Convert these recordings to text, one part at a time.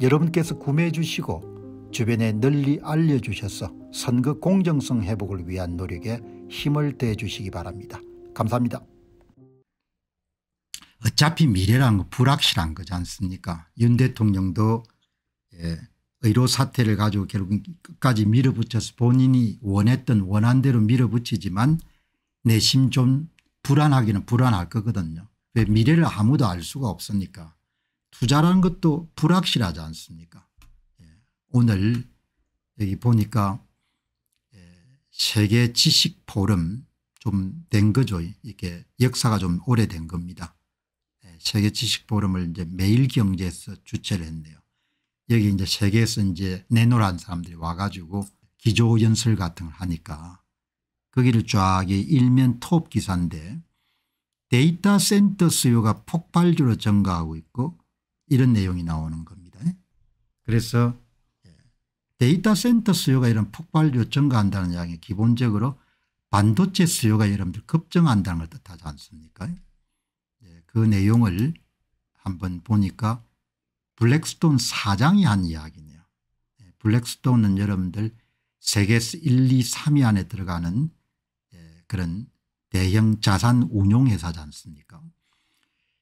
여러분께서 구매해 주시고 주변에 널리 알려주셔서 선거 공정성 회복을 위한 노력에 힘을 대해 주시기 바랍니다. 감사합니다. 어차피 미래란 거 불확실한 거지 않습니까 윤 대통령도 예, 의료 사태를 가지고 결국 끝까지 밀어붙여서 본인이 원했던 원한대로 밀어붙이지만 내심 좀 불안하기는 불안할 거거든요. 왜 미래를 아무도 알 수가 없으니까. 투자라는 것도 불확실하지 않습니까 예. 오늘 여기 보니까 예, 세계 지식 포럼 좀 된 거죠. 이게 역사가 좀 오래된 겁니다. 예, 세계 지식 포럼을 이제 매일 경제에서 주최를 했네요. 여기 이제 세계에서 이제 내노란 사람들이 와가지고 기조 연설 같은 걸 하니까 거기를 쫙 일면 톱 기사인데 데이터 센터 수요가 폭발적으로 증가하고 있고 이런 내용이 나오는 겁니다. 그래서 예. 데이터 센터 수요가 이런 폭발로 증가한다는 양이 기본적으로 반도체 수요가 여러분들 급증한다는 걸 뜻하지 않습니까? 예, 그 내용을 한번 보니까 블랙스톤 사장이 한 이야기네요. 예, 블랙스톤은 여러분들 세계 1, 2, 3위 안에 들어가는 그런 대형 자산 운용회사지 않습니까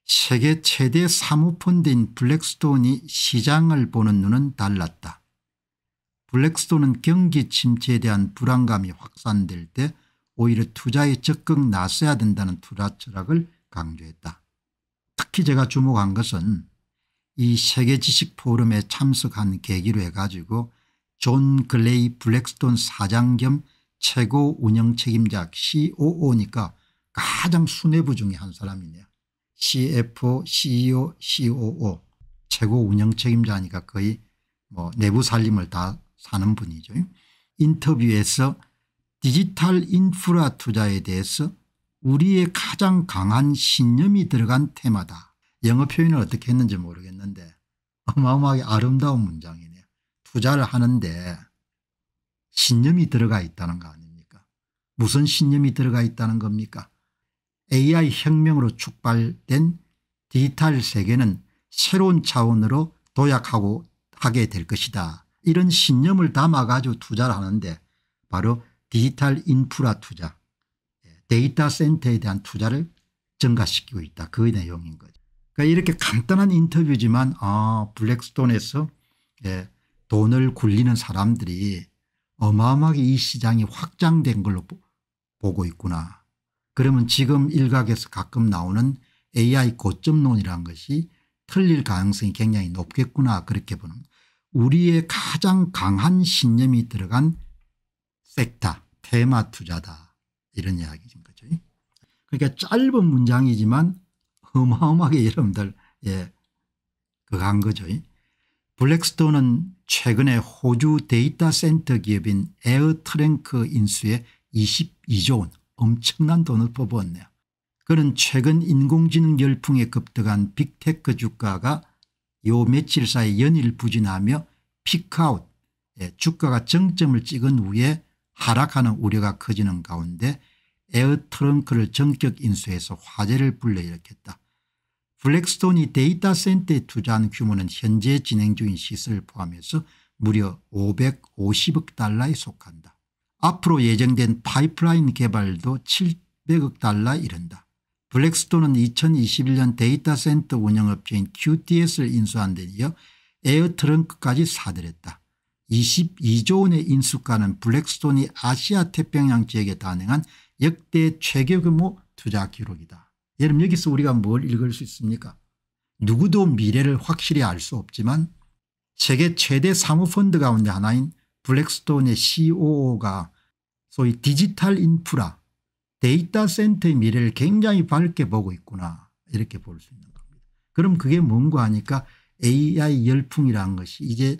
세계 최대 사모펀드인 블랙스톤이 시장을 보는 눈은 달랐다. 블랙스톤은 경기 침체에 대한 불안감이 확산될 때 오히려 투자에 적극 나서야 된다는 투자 철학을 강조했다. 특히 제가 주목한 것은 이 세계지식포럼에 참석한 계기로 해가지고 존 글레이 블랙스톤 사장 겸 최고 운영책임자 COO니까 가장 순뇌부 중에 한 사람이네요. CFO, e CEO, COO 최고 운영 책임자니까 거의 뭐 내부 살림을 다 사는 분이죠. 인터뷰에서 디지털 인프라 투자에 대해서 우리의 가장 강한 신념이 들어간 테마다. 영어 표현을 어떻게 했는지 모르겠는데 어마어마하게 아름다운 문장이네요. 투자를 하는데 신념이 들어가 있다는 거 아닙니까 무슨 신념이 들어가 있다는 겁니까 AI 혁명으로 축발된 디지털 세계는 새로운 차원으로 도약하고 하게 될 것이다. 이런 신념을 담아가지고 투자를 하는데 바로 디지털 인프라 투자 예, 데이터 센터에 대한 투자를 증가시키고 있다. 그 내용인 거죠. 그러니까 이렇게 간단한 인터뷰지만 아 블랙스톤에서 예, 돈을 굴리는 사람들이 어마어마하게 이 시장이 확장된 걸로 보고 있구나. 그러면 지금 일각에서 가끔 나오는 AI 고점론이라는 것이 틀릴 가능성이 굉장히 높겠구나 그렇게 보는 우리의 가장 강한 신념이 들어간 섹터 테마 투자다 이런 이야기인 거죠. 그러니까 짧은 문장이지만 어마어마하게 여러분들 예, 그간 거죠. 블랙스톤은 최근에 호주 데이터 센터 기업인 에어트랭크 인수에 22조 원 엄청난 돈을 뽑았네요. 그는 최근 인공지능 열풍에 급등한 빅테크 주가가 요 며칠 사이 연일 부진하며 피아웃 주가가 정점을 찍은 후에 하락하는 우려가 커지는 가운데 에어트렁크를 전격 인수해서 화제를 불러일으켰다. 블랙스톤이 데이터 센터에 투자한 규모는 현재 진행 중인 시설을 포함해서 무려 550억 달러에 속한다. 앞으로 예정된 파이프라인 개발도 700억 달러 이른다. 블랙스톤은 2021년 데이터센터 운영업체인 qts를 인수한 데 이어 에어트렁크까지 사들였다. 22조 원의 인수가는 블랙스톤이 아시아 태평양 지역에 단행한 역대 최고 규모 투자 기록이다. 여러분 여기서 우리가 뭘 읽을 수 있습니까 누구도 미래를 확실히 알 수 없지만 세계 최대 사모펀드 가운데 하나인 블랙스톤의 COO가 소위 디지털 인프라 데이터 센터의 미래를 굉장히 밝게 보고 있구나 이렇게 볼 수 있는 겁니다. 그럼 그게 뭔가 하니까 AI 열풍이라는 것이 이제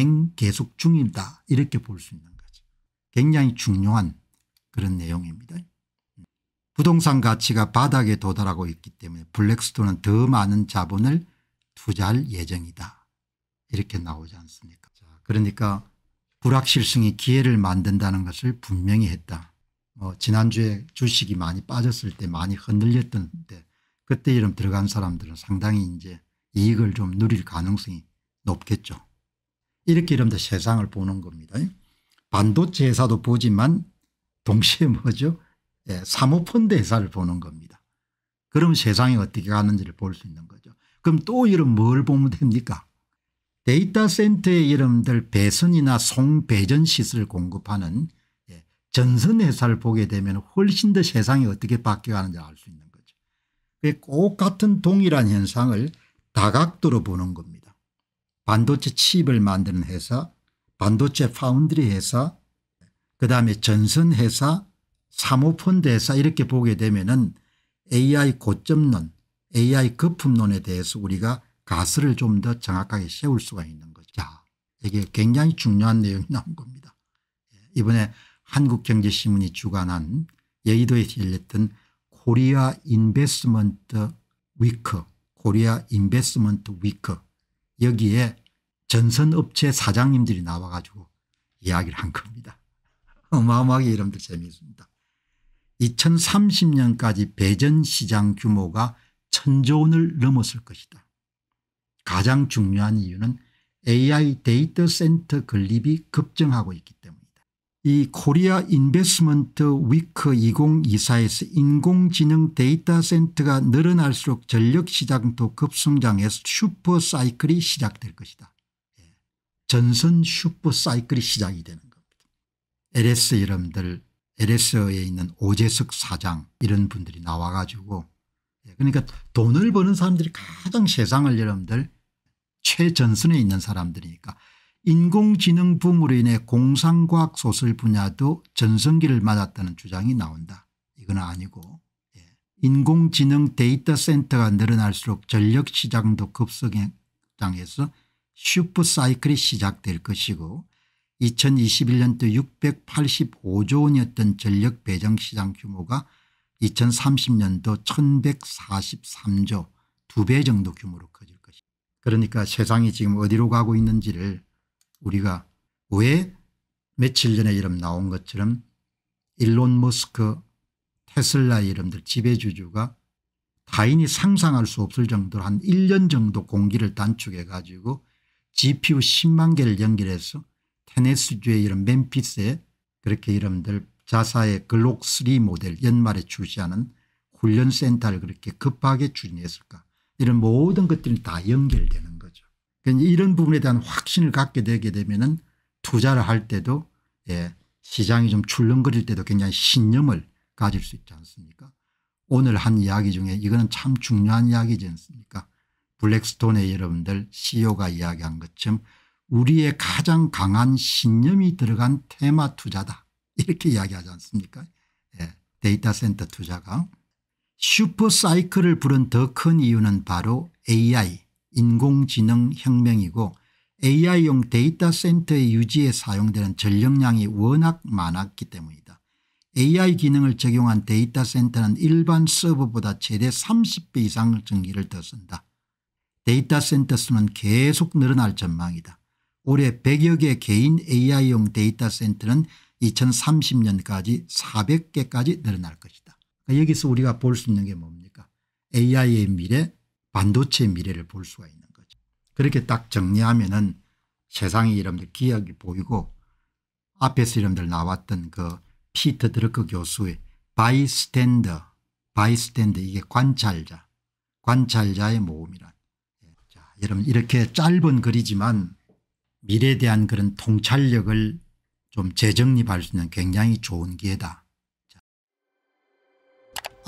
진행 계속 중이다 이렇게 볼 수 있는 거죠. 굉장히 중요한 그런 내용입니다. 부동산 가치가 바닥에 도달하고 있기 때문에 블랙스톤은 더 많은 자본을 투자할 예정이다. 이렇게 나오지 않습니까 자, 그러니까 불확실성이 기회를 만든다는 것을 분명히 했다. 뭐 지난주에 주식이 많이 빠졌을 때 많이 흔들렸던 때 그때 이름 들어간 사람들은 상당히 이제 이익을 좀 누릴 가능성이 높겠죠. 이렇게 이름도 세상을 보는 겁니다. 반도체 회사도 보지만 동시에 뭐죠 예, 사모펀드 회사를 보는 겁니다. 그럼 세상이 어떻게 가는지를 볼 수 있는 거죠. 그럼 또 이런 뭘 보면 됩니까 데이터 센터의 이름들 배선이나 송배전 시설 공급하는 예, 전선회사를 보게 되면 훨씬 더 세상이 어떻게 바뀌어가는지 알 수 있는 거죠. 꼭 같은 동일한 현상을 다각도로 보는 겁니다. 반도체 칩을 만드는 회사 반도체 파운드리 회사 그다음에 전선 회사 사모펀드 회사 이렇게 보게 되면 은 AI 고점론 AI 거품론에 대해서 우리가 가설을 좀더 정확하게 세울 수가 있는 거죠. 이게 굉장히 중요한 내용이 나온 겁니다. 예, 이번에 한국경제신문이 주관한 여의도에서 열렸던 코리아 인베스먼트 위크 코리아 인베스먼트 위크 여기에 전선업체 사장님들이 나와 가지고 이야기를 한 겁니다. 어마어마하게 여러분들 재미있습니다. 2030년까지 배전시장 규모가 천조 원을 넘었을 것이다. 가장 중요한 이유는 AI 데이터 센터 건립이 급증하고 있기 때문입다이 코리아 인베스먼트 위크 2024에서 인공지능 데이터 센터가 늘어날수록 전력시장도 급성장해서 슈퍼사이클이 시작될 것이다. 예. 전선 슈퍼사이클이 시작이 되는 겁니다. LS 여러분들 LS에 있는 오재석 사장 이런 분들이 나와가지고 예, 그러니까 돈을 버는 사람들이 가장 세상을 여러분들 최전선에 있는 사람들이니까 인공지능 붐으로 인해 공상과학 소설 분야도 전성기를 맞았다는 주장이 나온다. 이건 아니고 예. 인공지능 데이터 센터가 늘어날수록 전력 시장도 급성장해서 슈퍼사이클이 시작될 것이고 2021년도 685조 원이었던 전력 배정 시장 규모가 2030년도 1143조 2배 정도 규모로 커질 그러니까 세상이 지금 어디로 가고 있는지를 우리가 왜 며칠 전에 이름 나온 것처럼 일론 머스크 테슬라 이름들 지배주주가 타인이 상상할 수 없을 정도로 한 1년 정도 공기를 단축해 가지고 GPU 10만 개를 연결해서 테네스주의 이름 맨피스에 그렇게 이름들 자사의 글록3 모델 연말에 출시하는 훈련센터를 그렇게 급하게 추진했을까 이런 모든 것들이 다 연결되는 거죠. 그러니까 이런 부분에 대한 확신을 갖게 되게 되면은 투자를 할 때도 예, 시장이 좀 출렁거릴 때도 굉장히 신념을 가질 수 있지 않습니까? 오늘 한 이야기 중에 이거는 참 중요한 이야기지 않습니까? 블랙스톤의 여러분들 CEO가 이야기한 것처럼 우리의 가장 강한 신념이 들어간 테마 투자다 이렇게 이야기하지 않습니까? 예, 데이터 센터 투자가 슈퍼사이클을 부른 더 큰 이유는 바로 AI 인공지능 혁명이고 AI용 데이터 센터의 유지에 사용되는 전력량이 워낙 많았기 때문이다. AI 기능을 적용한 데이터 센터는 일반 서버보다 최대 30배 이상 전기를 더 쓴다. 데이터 센터 수는 계속 늘어날 전망이다. 올해 100여 개 개인 AI용 데이터 센터는 2030년까지 400개까지 늘어날 것이다. 그러니까 여기서 우리가 볼 수 있는 게 뭡니까 AI의 미래 반도체의 미래를 볼 수가 있는 거죠. 그렇게 딱 정리하면 은 세상이 이름들 기억이 보이고 앞에서 이름들 나왔던 그 피터 드러크 교수의 바이스탠더 바이스탠더 이게 관찰자 관찰자의 모험이란 자, 여러분 이렇게 짧은 글이지만 미래에 대한 그런 통찰력을 좀 재정립할 수 있는 굉장히 좋은 기회다.